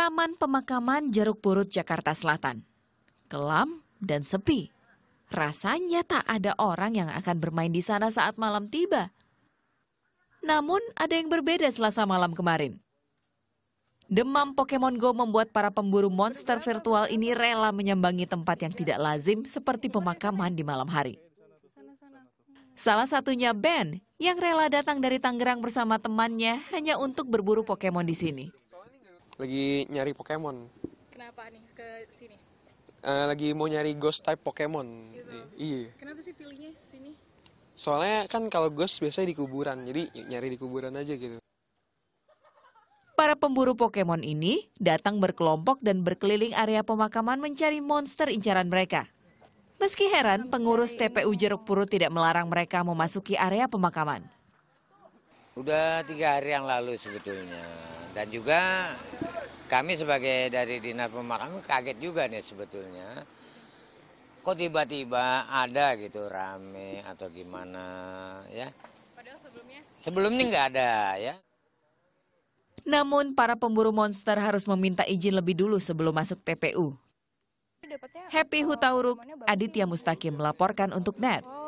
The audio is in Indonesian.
Taman Pemakaman Jeruk Purut, Jakarta Selatan. Kelam dan sepi. Rasanya tak ada orang yang akan bermain di sana saat malam tiba. Namun ada yang berbeda selasa malam kemarin. Demam Pokemon Go membuat para pemburu monster virtual ini rela menyambangi tempat yang tidak lazim seperti pemakaman di malam hari. Salah satunya Ben yang rela datang dari Tangerang bersama temannya hanya untuk berburu Pokemon di sini lagi nyari Pokemon. Kenapa nih ke sini? Uh, lagi mau nyari ghost type Pokemon. Gitu. Iya. Kenapa sih pilihnya sini? Soalnya kan kalau ghost biasanya di kuburan, jadi nyari di kuburan aja gitu. Para pemburu Pokemon ini datang berkelompok dan berkeliling area pemakaman mencari monster incaran mereka. Meski heran, pengurus TPU Jeruk Purut tidak melarang mereka memasuki area pemakaman. Udah tiga hari yang lalu sebetulnya. Dan juga kami sebagai dari dinas pemakaman kaget juga nih sebetulnya. Kok tiba-tiba ada gitu rame atau gimana ya? Padahal sebelumnya? Sebelumnya nggak ada ya. Namun para pemburu monster harus meminta izin lebih dulu sebelum masuk TPU. Happy eh, Hutauruk, Aditya Mustaqim melaporkan untuk NET.